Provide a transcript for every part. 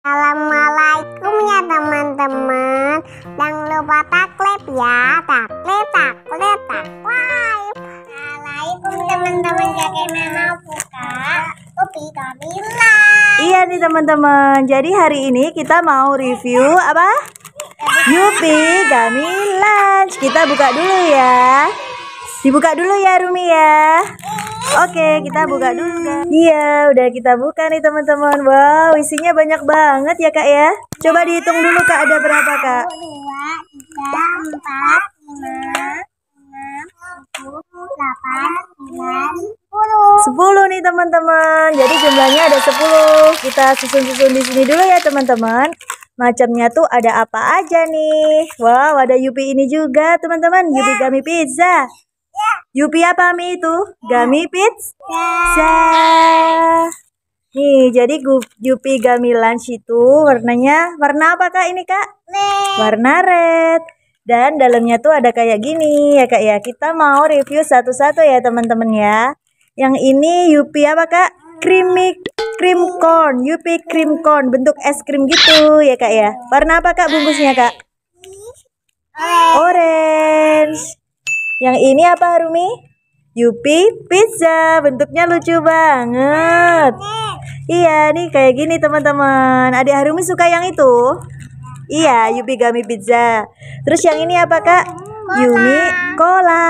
Assalamualaikum ya teman-teman Jangan lupa taklip ya Taklip, taklip, taklip Assalamualaikum teman-teman jadi ya, mau buka kopi Kamila Iya nih teman-teman Jadi hari ini kita mau review apa? Yupi Gamilan. Kita buka dulu ya Dibuka dulu ya Rumi ya Oke, kita buka dulu Kak. Iya, udah kita buka nih teman-teman. Wow, isinya banyak banget ya kak ya. Coba dihitung dulu kak, ada berapa kak? Dua, tiga, empat, lima, enam, tujuh, delapan, sembilan, sepuluh. Sepuluh nih teman-teman. Jadi jumlahnya ada sepuluh. Kita susun-susun di sini dulu ya teman-teman macamnya tuh ada apa aja nih. Wow, ada Yupi ini juga, teman-teman. Yupi Gami Pizza. Yupi apa Mi itu? Gummy ya. Pits? Yeah. Ya. Nih, jadi Yupi Gummy Lunch itu warnanya warna apa Kak ini Kak? Red. Warna red. Dan dalamnya tuh ada kayak gini ya Kak ya. Kita mau review satu-satu ya teman-teman ya. Yang ini Yupi apa Kak? Creamy cream corn, Yupi cream corn, bentuk es krim gitu ya Kak ya. Warna apa Kak bungkusnya Kak? Orange. Yang ini apa Rumi? Yupi pizza. Bentuknya lucu banget. Iya, nih kayak gini teman-teman. Adik Harumi suka yang itu? Iya, Yupi Gami Pizza. Terus yang ini apa, Kak? Yumi Cola.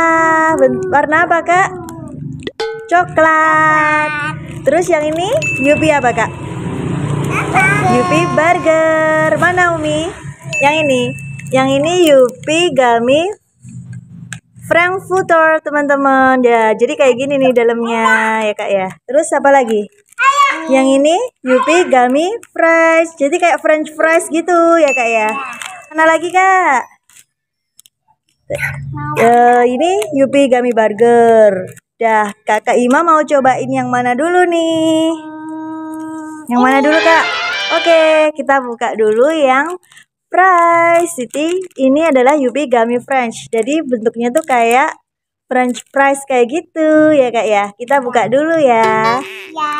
Warna apa, Kak? Coklat. Terus yang ini Yupi apa, Kak? Yupi Burger. Mana Umi? Yang ini? Yang ini Yupi Gami Frankfurter teman-teman ya jadi kayak gini nih dalamnya ya kak ya terus apa lagi yang ini Yupi Gummy Fries jadi kayak French fries gitu ya kak ya mana lagi kak uh, ini Yupi Gummy Burger dah kakak Ima mau cobain yang mana dulu nih yang mana dulu kak oke kita buka dulu yang fries. Jadi ini adalah Yubi Gummy French. Jadi bentuknya tuh kayak French fries kayak gitu ya kak ya. Kita buka dulu ya. Ya.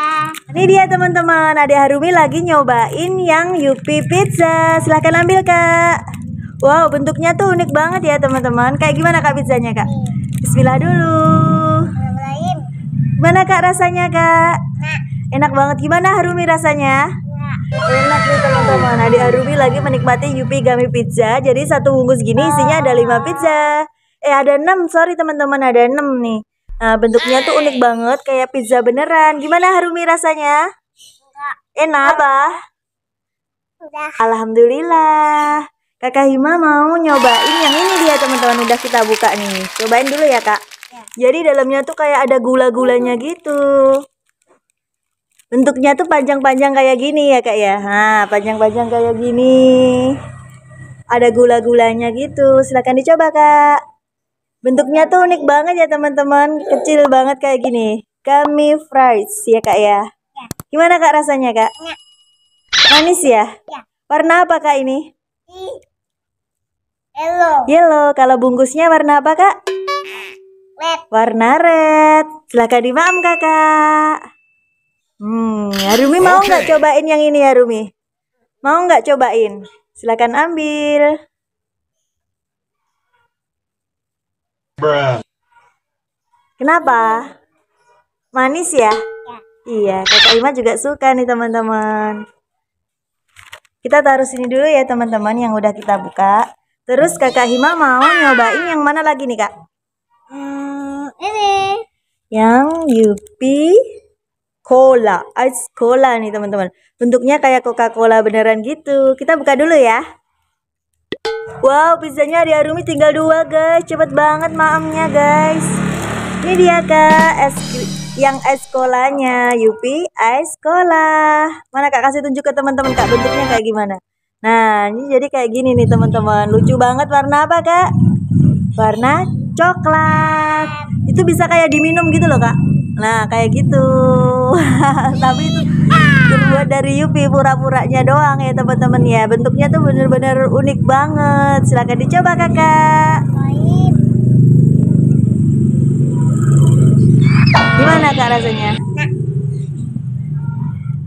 Ini dia teman-teman. Ada Harumi lagi nyobain yang Yupi Pizza. Silahkan ambil kak. Wow bentuknya tuh unik banget ya teman-teman. Kayak gimana kak pizzanya kak? Bismillah dulu. Gimana kak rasanya kak? Enak banget. Gimana Harumi rasanya? Enak nih teman-teman. Adi Arubi lagi menikmati Yupi Gami Pizza. Jadi satu bungkus gini isinya ada 5 pizza. Eh ada 6, sorry teman-teman ada 6 nih. Nah, bentuknya tuh unik banget kayak pizza beneran. Gimana Harumi rasanya? Enak apa? Alhamdulillah. Kakak Hima mau nyobain yang ini dia teman-teman udah kita buka nih. Cobain dulu ya, Kak. Ya. Jadi dalamnya tuh kayak ada gula-gulanya gitu bentuknya tuh panjang-panjang kayak gini ya kak ya nah panjang-panjang kayak gini ada gula-gulanya gitu silahkan dicoba kak bentuknya tuh unik banget ya teman-teman kecil banget kayak gini kami fries ya kak ya, ya. gimana kak rasanya kak ya. manis ya? ya warna apa kak ini yellow yellow kalau bungkusnya warna apa kak red warna red silahkan dimakan kakak Hmm, Harumi okay. mau nggak cobain yang ini ya Rumi? Mau nggak cobain? Silakan ambil. Bruh. Kenapa? Manis ya? ya. Iya, Kakak Ima juga suka nih teman-teman. Kita taruh sini dulu ya teman-teman yang udah kita buka. Terus Kakak Hima mau nyobain yang mana lagi nih Kak? Hmm, ini. Yang Yupi cola, ice cola nih teman-teman. Bentuknya kayak Coca-Cola beneran gitu. Kita buka dulu ya. Wow, pizzanya di Arumi tinggal dua guys. Cepet banget maamnya guys. Ini dia kak es yang es kolanya Yupi ice cola. Mana kak kasih tunjuk ke teman-teman kak bentuknya kayak gimana? Nah, ini jadi kayak gini nih teman-teman. Lucu banget warna apa kak? Warna coklat. Itu bisa kayak diminum gitu loh kak nah kayak gitu tapi itu terbuat dari Yupi pura-puranya doang ya teman-teman ya bentuknya tuh bener-bener unik banget silahkan dicoba kakak gimana kak rasanya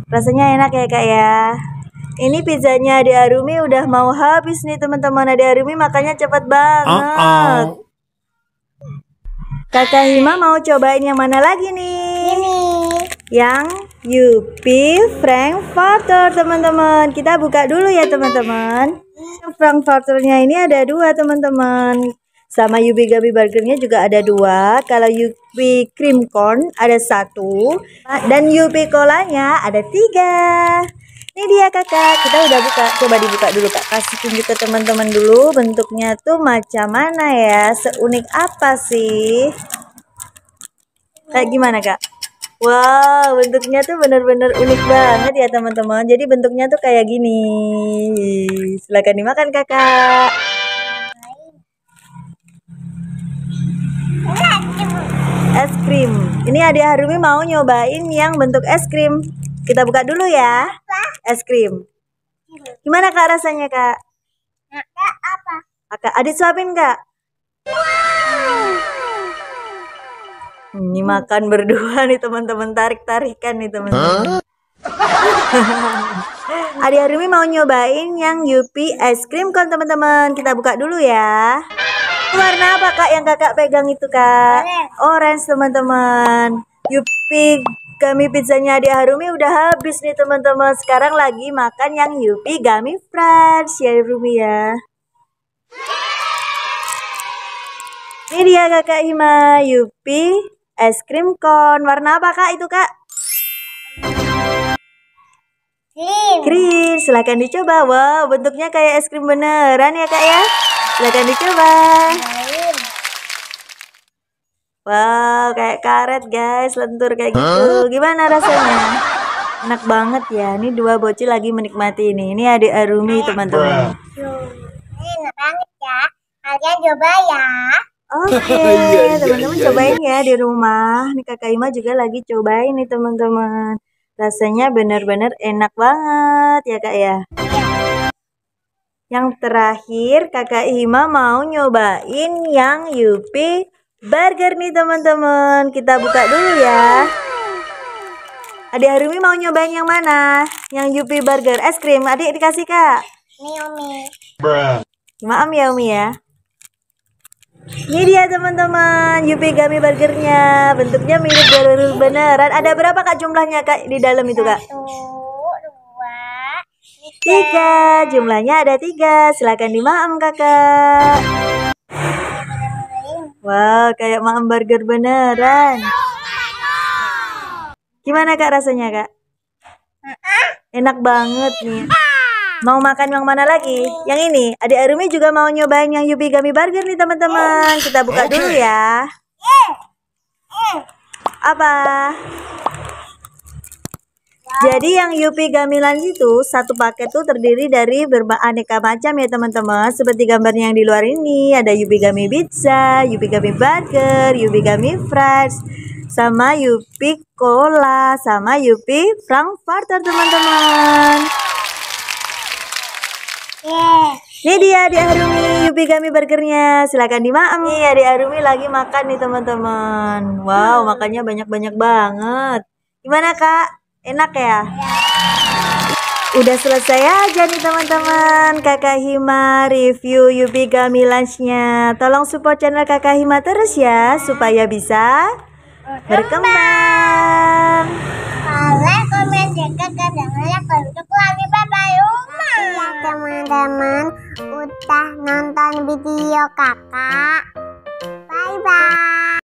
rasanya enak ya kak ya ini pizzanya di Arumi udah mau habis nih teman-teman di Arumi makanya cepat banget. Uh -oh. Kakak Hima mau cobain yang mana lagi nih? Ini. Yang Yupi Frankfurter teman-teman. Kita buka dulu ya teman-teman. Frankfurternya ini ada dua teman-teman. Sama Yupi Gabi Burgernya juga ada dua. Kalau Yupi Cream Corn ada satu. Dan Yupi Colanya ada tiga. Ini dia kakak, kita udah buka. Coba dibuka dulu kak, kasih tunjuk ke teman-teman dulu. Bentuknya tuh macam mana ya? Seunik apa sih? Kayak gimana kak? Wow, bentuknya tuh bener-bener unik banget ya teman-teman. Jadi bentuknya tuh kayak gini. Silahkan dimakan kakak. Es krim. Ini adik Harumi mau nyobain yang bentuk es krim. Kita buka dulu ya. Es krim. Gimana kak rasanya kak? Kak apa? Kak adik suapin kak. Ini makan berdua nih teman-teman tarik-tarikan nih teman-teman. Adi Harumi mau nyobain yang Yupi es krim kan teman-teman. Kita buka dulu ya. Warna apa kak yang kakak pegang itu kak? Orange teman-teman. Yupi Gummy pizzanya di Harumi udah habis nih teman-teman. Sekarang lagi makan yang Yupi Gummy Fresh ya Harumi ya. Ini dia kakak Ima Yupi, es krim kon. Warna apa kak itu kak? Krim. Krim. Silakan dicoba. Wow, bentuknya kayak es krim beneran ya kak ya. Silakan dicoba. Wow, kayak karet guys, lentur kayak gitu. Gimana rasanya? Enak banget ya. Ini dua bocil lagi menikmati ini. Ini adik Arumi iya. teman-teman. Ini enak banget ya. Kalian coba ya. Oke, iya, iya, teman-teman cobain ya di rumah. Nih kakak Ima juga lagi cobain nih teman-teman. Rasanya benar-benar enak banget ya kak ya. Yang terakhir kakak Ima mau nyobain yang Yupi burger nih teman-teman. Kita buka dulu ya. Adik Harumi mau nyobain yang mana? Yang Yupi Burger es krim. Adik dikasih kak. Ini Umi. Maaf ya Umi ya. Ini dia teman-teman Yupi Gami Burgernya. Bentuknya mirip burger beneran. Ada berapa kak jumlahnya kak di dalam itu kak? tiga. Jumlahnya ada tiga. Silakan dimaam kakak. Wow, kayak makan burger beneran. Gimana kak rasanya kak? Enak banget nih. Mau makan yang mana lagi? Yang ini. Adik Arumi juga mau nyobain yang Yupi Gami Burger nih teman-teman. Kita buka dulu ya. Apa? Jadi yang Yupi Gamilan itu satu paket tuh terdiri dari beraneka macam ya teman-teman. Seperti gambarnya yang di luar ini ada Yupi Gami Pizza, Yupi Gami Burger, Yupi Gami Fries, sama Yupi Cola, sama Yupi Frankfurter teman-teman. Yeah. Ini dia di Arumi Yupi Gami burgernya silakan dimakan Iya di Arumi lagi makan nih teman-teman Wow makannya banyak-banyak banget Gimana kak? Enak ya? Udah selesai aja nih teman-teman Kakak Hima review Yubi Gummy Lunch-nya Tolong support channel Kakak Hima terus ya Supaya bisa berkembang Like, komen, jangan lupa untuk lagi Bye-bye Ya teman-teman Udah nonton video kakak Bye-bye